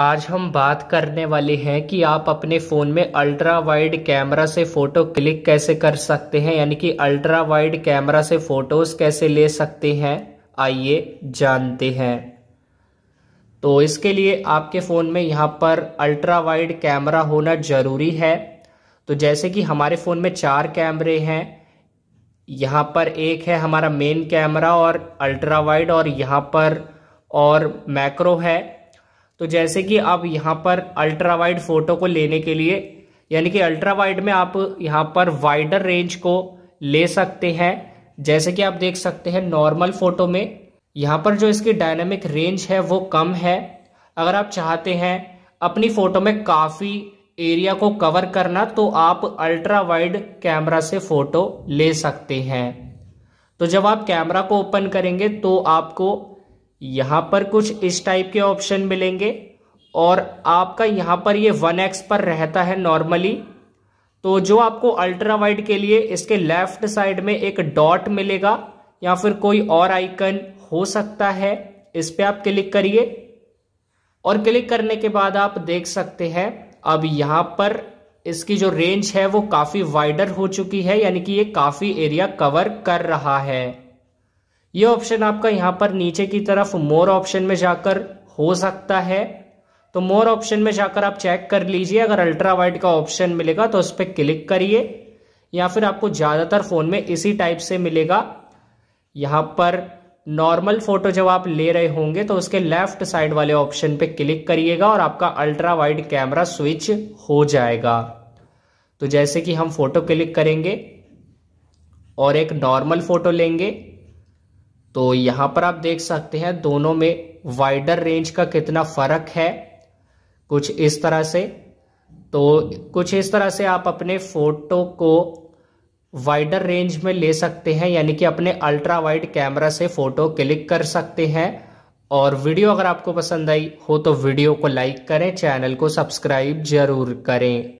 आज हम बात करने वाले हैं कि आप अपने फ़ोन में अल्ट्रा वाइड कैमरा से फ़ोटो क्लिक कैसे कर सकते हैं यानी कि अल्ट्रा वाइड कैमरा से फ़ोटोज़ कैसे ले सकते हैं आइए जानते हैं तो इसके लिए आपके फ़ोन में यहाँ पर अल्ट्रा वाइड कैमरा होना ज़रूरी है तो जैसे कि हमारे फ़ोन में चार कैमरे हैं यहाँ पर एक है हमारा मेन कैमरा और अल्ट्रा वाइड और यहाँ पर और मैक्रो है तो जैसे कि आप यहाँ पर अल्ट्रा वाइड फोटो को लेने के लिए यानी कि अल्ट्रा वाइड में आप यहाँ पर वाइडर रेंज को ले सकते हैं जैसे कि आप देख सकते हैं नॉर्मल फोटो में यहाँ पर जो इसकी डायनामिक रेंज है वो कम है अगर आप चाहते हैं अपनी फोटो में काफ़ी एरिया को कवर करना तो आप अल्ट्रा वाइड कैमरा से फोटो ले सकते हैं तो जब आप कैमरा को ओपन करेंगे तो आपको यहां पर कुछ इस टाइप के ऑप्शन मिलेंगे और आपका यहां पर ये वन एक्स पर रहता है नॉर्मली तो जो आपको अल्ट्रा वाइड के लिए इसके लेफ्ट साइड में एक डॉट मिलेगा या फिर कोई और आइकन हो सकता है इस पर आप क्लिक करिए और क्लिक करने के बाद आप देख सकते हैं अब यहां पर इसकी जो रेंज है वो काफ़ी वाइडर हो चुकी है यानी कि ये काफ़ी एरिया कवर कर रहा है ये ऑप्शन आपका यहां पर नीचे की तरफ मोर ऑप्शन में जाकर हो सकता है तो मोर ऑप्शन में जाकर आप चेक कर लीजिए अगर अल्ट्रा वाइड का ऑप्शन मिलेगा तो उस पर क्लिक करिए या फिर आपको ज़्यादातर फ़ोन में इसी टाइप से मिलेगा यहां पर नॉर्मल फ़ोटो जब आप ले रहे होंगे तो उसके लेफ्ट साइड वाले ऑप्शन पे क्लिक करिएगा और आपका अल्ट्रा वाइड कैमरा स्विच हो जाएगा तो जैसे कि हम फ़ोटो क्लिक करेंगे और एक नॉर्मल फ़ोटो लेंगे तो यहाँ पर आप देख सकते हैं दोनों में वाइडर रेंज का कितना फ़र्क है कुछ इस तरह से तो कुछ इस तरह से आप अपने फ़ोटो को वाइडर रेंज में ले सकते हैं यानी कि अपने अल्ट्रा वाइड कैमरा से फ़ोटो क्लिक कर सकते हैं और वीडियो अगर आपको पसंद आई हो तो वीडियो को लाइक करें चैनल को सब्सक्राइब जरूर करें